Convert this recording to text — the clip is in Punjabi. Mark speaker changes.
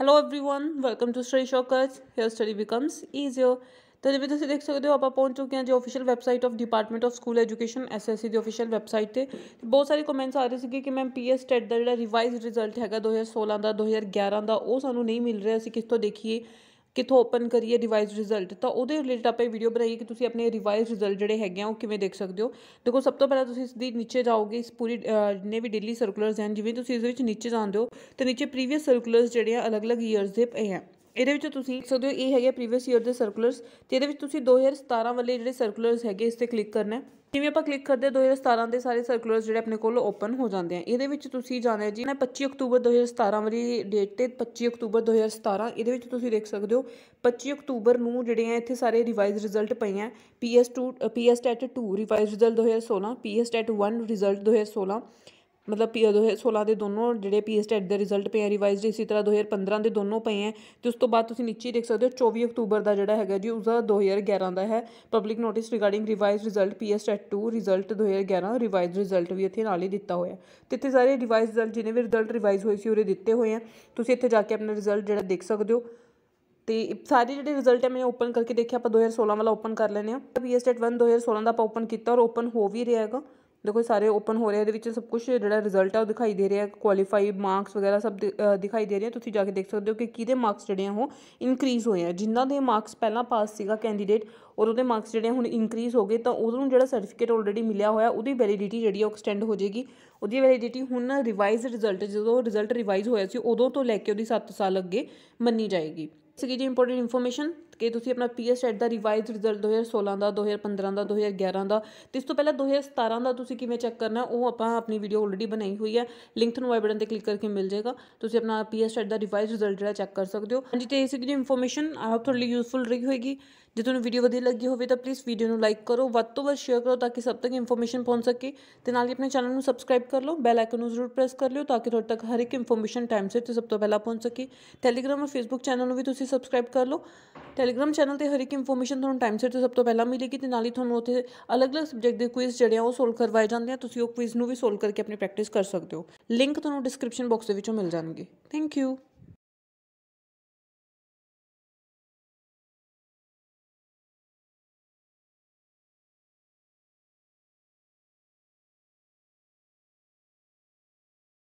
Speaker 1: hello everyone welcome to study shockers here study becomes easier ਤੇ ਜਿਵੇਂ ਤੁਸੀਂ ਦੇਖ ਸਕਦੇ ਹੋ ਆਪਾਂ ਪਹੁੰਚ ਚੁੱਕੇ ਹਾਂ ਜੀ official website of department of school education SSC ਦੀ ਅਫੀਸ਼ੀਅਲ ਵੈਬਸਾਈਟ ਤੇ ਬਹੁਤ ਸਾਰੇ ਕਮੈਂਟਸ ਆ ਰਹੇ ਸੀਗੇ ਕਿ ਮੈਮ ਪੀਐਸ ਟੈਟ ਦਾ ਜਿਹੜਾ ਰਿਵਾਈਜ਼ਡ ਰਿਜ਼ਲਟ ਹੈਗਾ 2016 ਦਾ 2011 ਦਾ ਉਹ ਸਾਨੂੰ ਨਹੀਂ ਮਿਲ ਰਿਹਾ ਸੀ ਕਿਸ ਤੋਂ ਦੇਖੀਏ ਕਿੱਥੋਂ ਓਪਨ ਕਰੀਏ ਰਿਵਾਈਜ਼ ਰਿਜ਼ਲਟ ਤਾਂ ਉਹਦੇ ਰਿਲੇਟਡ ਆਪਾਂ ਇਹ ਵੀਡੀਓ ਬਣਾਈ ਕਿ ਤੁਸੀਂ ਆਪਣੇ ਰਿਵਾਈਜ਼ ਰਿਜ਼ਲਟ ਜਿਹੜੇ ਹੈਗੇ ਆ ਉਹ ਕਿਵੇਂ ਦੇਖ ਸਕਦੇ ਹੋ ਦੇਖੋ ਸਭ ਤੋਂ ਪਹਿਲਾਂ ਤੁਸੀਂ ਇਸ ਦੀ ਨੀਚੇ ਜਾਓਗੇ ਇਸ ਪੂਰੀ ਜਿੰਨੇ ਵੀ ਡੇਲੀ ਸਰਕੂਲਰਸ ਹਨ ਜਿਵੇਂ ਤੁਸੀਂ ਇਸ ਵਿੱਚ ਨੀਚੇ ਜਾਂਦੇ ਹੋ ਤਾਂ ਨੀਚੇ ਪ੍ਰੀਵੀਅਸ ਸਰਕੂਲਰਸ ਜਿਹੜੇ ਆ ਅਲੱਗ-ਅਲੱਗ ਈਅਰਸ ਦੇ ਪਏ ਆ ਇਹਦੇ ਵਿੱਚ ਤੁਸੀਂ ਦੇਖ ਸਕਦੇ ਹੋ ਇਹ ਹੈਗੇ ਪ੍ਰੀਵੀਅਸ ਈਅਰ ਦੇ ਸਰਕੂਲਰਸ ਤੇ ਇਹਦੇ ਵਿੱਚ ਤੁਸੀਂ 2017 ਵਾਲੇ ਜਿਹੜੇ ਸਰਕੂਲਰਸ ਹੈਗੇ ਇਸ ਤੇ ਕਲਿੱਕ ਕਰਨਾ ਹੈ ਜਿਵੇਂ ਆਪਾਂ ਕਲਿੱਕ ਕਰਦੇ 2017 ਦੇ ਸਾਰੇ ਸਰਕੂਲਰਸ ਜਿਹੜੇ ਆਪਣੇ ਕੋਲ ਓਪਨ ਹੋ ਜਾਂਦੇ ਆ ਇਹਦੇ ਵਿੱਚ ਤੁਸੀਂ ਜਾਣਦੇ ਜੀ 25 ਅਕਤੂਬਰ 2017 ਵਾਲੀ ਡੇਟ ਤੇ 25 ਅਕਤੂਬਰ 2017 ਇਹਦੇ ਵਿੱਚ ਤੁਸੀਂ ਦੇਖ ਸਕਦੇ ਹੋ 25 ਅਕਤੂਬਰ ਨੂੰ ਜਿਹੜੇ ਆ ਇੱਥੇ ਸਾਰੇ ਰਿਵਾਈਜ਼ ਰਿਜ਼ਲਟ ਪਏ ਆ ਪੀਐਸ2 P S TET 2 revise result 2016 P S TET 1 result 2016 ਮਤਲਬ ਪੀ 2016 ਦੇ ਦੋਨੋਂ ਜਿਹੜੇ ਪੀ e ਦੇ ਰਿਜ਼ਲਟ ਪਏ ਆ ਰਿਵਾਈਜ਼ਡ ਇਸੇ ਤਰ੍ਹਾਂ 2015 ਦੇ ਦੋਨੋਂ ਪਏ ਆ ਤੇ ਉਸ ਤੋਂ ਬਾਅਦ ਤੁਸੀਂ ਨੀਚੇ ਦੇਖ ਸਕਦੇ ਹੋ 24 ਅਕਤੂਬਰ ਦਾ ਜਿਹੜਾ ਹੈਗਾ ਜੀ ਉਸ ਦਾ 2011 ਦਾ ਹੈ public notice regarding revised result P 2 result 2011 revised result ਵੀ ਇੱਥੇ ਨਾਲ ਹੀ ਦਿੱਤਾ ਹੋਇਆ ਤੇ ਇੱਥੇ ਸਾਰੇ ਰਿਵਾਈਜ਼ਡ ਰਿਜ਼ਲਟ ਜਿਹਨੇ ਵੀ ਰਿਜ਼ਲਟ ਰਿਵਾਈਜ਼ ਹੋਏ ਸੀ ਉਹਰੇ ਦਿੱਤੇ ਹੋਏ ਆ ਤੁਸੀਂ ਇੱਥੇ ਜਾ ਕੇ ਆਪਣਾ ਰਿਜ਼ਲਟ ਜਿਹੜਾ ਦੇਖ ਸਕਦੇ ਹੋ ਤੇ ਸਾਰੇ ਜਿਹੜੇ ਰਿਜ਼ਲਟ ਹੈ ਮੈਂ ਓਪਨ ਕਰਕੇ ਦੇਖਿਆ ਆਪਾਂ 2016 ਵਾਲਾ ਓਪਨ ਕਰ ਲੈਨੇ ਆ ਪੀਐਸ 1 2016 ਦਾ ਆਪਾਂ ਓਪਨ ਕੀਤਾ ਔਰ ਓਪਨ ਹੋ ਵੀ ਰਿਹਾ ਹੈਗਾ ਦੇਖੋ ਸਾਰੇ ਓਪਨ ਹੋ ਰਿਹਾ ਇਹਦੇ ਵਿੱਚ ਸਭ ਕੁਝ ਜਿਹੜਾ ਰਿਜ਼ਲਟ ਆ ਉਹ ਦਿਖਾਈ ਦੇ ਰਿਹਾ ਕੁਆਲੀਫਾਈ ਮਾਰਕਸ ਵਗੈਰਾ ਸਭ ਦਿਖਾਈ ਦੇ ਰਿਹਾ ਤੁਸੀਂ ਜਾ ਕੇ ਦੇਖ ਸਕਦੇ ਹੋ ਕਿ ਕਿਹਦੇ ਮਾਰਕਸ ਜਿਹੜੇ ਆ ਉਹ ਇਨਕਰੀਜ਼ ਹੋਏ ਆ ਜਿਨ੍ਹਾਂ ਦੇ ਮਾਰਕਸ ਪਹਿਲਾਂ ਪਾਸ ਸੀਗਾ ਕੈਂਡੀਡੇਟ ਔਰ ਉਹਦੇ ਮਾਰਕਸ ਜਿਹੜੇ ਹੁਣ ਇਨਕਰੀਜ਼ ਹੋ ਗਏ ਤਾਂ ਉਹਨੂੰ ਜਿਹੜਾ ਸਰਟੀਫਿਕੇਟ ਆਲਰੇਡੀ ਮਿਲਿਆ ਹੋਇਆ ਉਹਦੀ ਵੈਲਿਡਿਟੀ ਜਿਹੜੀ ਆ ਐਕਸਟੈਂਡ ਹੋ ਜਾਏਗੀ ਉਹਦੀ ਵੈਲਿਡਿਟੀ ਹੁਣ ਰਿਵਾਈਜ਼ ਰਿਜ਼ਲਟ ਜਦੋਂ ਰਿਜ਼ਲਟ ਰਿਵਾਈਜ਼ ਹੋਇਆ ਸੀ ਉਦੋਂ ਤੋਂ ਲੈ ਕੇ ਉਹਦੀ 7 ਸਾਲ ਅੱਗੇ ਮੰਨੀ ਜਾਏਗੀ ਸਗੀ ਜੀ ਇੰਪੋਰਟੈਂਟ ਇਨਫੋਰਮੇਸ਼ਨ ਕਿ ਤੁਸੀਂ ਆਪਣਾ ਪੀਐਸ ਟੈਟ ਦਾ ਰਿਵਾਈਜ਼ਡ ਰਿਜ਼ਲਟ 2016 ਦਾ 2015 ਦਾ 2011 ਦਾ ਤੇ ਇਸ ਤੋਂ ਪਹਿਲਾਂ 2017 ਦਾ ਤੁਸੀਂ ਕਿਵੇਂ ਚੈੱਕ ਕਰਨਾ ਉਹ ਆਪਾਂ ਆਪਣੀ ਵੀਡੀਓ ਆਲਰੇਡੀ ਬਣਾਈ ਹੋਈ ਹੈ ਲਿੰਕ ਤੁਹਾਨੂੰ ਆਈ ਬਟਨ ਤੇ ਕਲਿੱਕ ਕਰਕੇ ਮਿਲ ਜਾਏਗਾ ਤੁਸੀਂ ਆਪਣਾ ਪੀਐਸ ਟੈਟ ਦਾ ਰਿਵਾਈਜ਼ਡ ਰਿਜ਼ਲਟ ਜਿਹੜਾ ਚੈੱਕ ਕਰ ਸਕਦੇ ਹੋ ਹਾਂਜੀ ਤੇ ਇਸ ਦੀ ਇਨਫੋਰਮੇਸ਼ਨ ਆਈ ਹੋਪ ਤੁਹਾਡੇ ਲਈ ਯੂਸਫੁਲ ਰਹੀ ਹੋਏਗੀ ਜੇ ਤੁਹਾਨੂੰ ਵੀਡੀਓ ਵਧੀਆ ਲੱਗੀ ਹੋਵੇ ਤਾਂ ਪਲੀਜ਼ ਵੀਡੀਓ ਨੂੰ ਲਾਈਕ ਕਰੋ ਵੱਧ ਤੋਂ ਵੱਧ ਸ਼ੇਅਰ ਕਰੋ ਤਾਂ ਕਿ ਸਭ ਤੱਕ ਇਨਫੋਰਮੇਸ਼ਨ ਪਹੁੰਚ ਸਕੇ ਤੇ ਨਾਲ ਹੀ ਆਪਣੇ ਚੈਨਲ ਨੂੰ ਸਬਸਕ੍ਰਾਈਬ ਕਰ ਲਓ ਬੈਲ ਆਈਕਨ ਨੂੰ ਜ਼ਰੂਰ ਪ੍ਰੈਸ ਕਰ ਲਿਓ ਤਾਂ ਕਿ ਤੁਹਾਡੇ ਤੱਕ ਹਰ ਇੱਕ ਇਨਫੋਰਮੇਸ਼ਨ ਟਾਈਮ ਸਿਰ ਤੇ ਸਭ ਤੋਂ ਪਹਿਲਾਂ ਪਹੁੰਚ ਸਕੇ ਟੈਲੀਗ੍ਰਾਮ ਔਰ ਫੇਸਬੁੱਕ ਚੈਨਲ ਨੂੰ ਵੀ ਤੁਸੀਂ ਸਬਸਕ੍ਰਾਈਬ ਕਰ ਲਓ ਟੈਲੀਗ੍ਰਾਮ ਚੈਨਲ ਤੇ ਹਰ ਇੱਕ ਇਨਫੋਰਮੇਸ਼ਨ ਤੁਹਾਨੂੰ ਟਾਈਮ ਸਿਰ ਤੇ ਸਭ ਤੋਂ ਪਹਿਲਾਂ ਮਿਲੇਗੀ ਤੇ ਨਾਲ ਹੀ ਤੁਹਾਨੂੰ ਉੱਥੇ ਅਲੱਗ-ਅਲੱਗ ਸਬਜੈਕਟ ਦੇ ਕੁਇਜ਼ ਜਿਹੜੇ ਆ ਉਹ ਸੋਲਵ ਕਰਵਾਏ ਜਾਂਦੇ ਆ ਤੁਸੀਂ ਉਹ ਕੁਇਜ਼ ਨੂੰ ਵੀ ਸੋਲਵ ਕਰਕੇ ਆਪਣੀ ਪ੍ਰੈਕਟਿਸ ਕਰ ਸਕਦੇ ਹੋ ਲਿੰਕ ਤੁਹਾਨੂੰ ਡਿਸਕ੍ਰਿਪਸ਼ਨ ਬਾਕਸ ਦੇ ਵਿੱਚੋਂ ਮਿਲ ਜਾਣਗੇ ਥੈਂਕ ਯੂ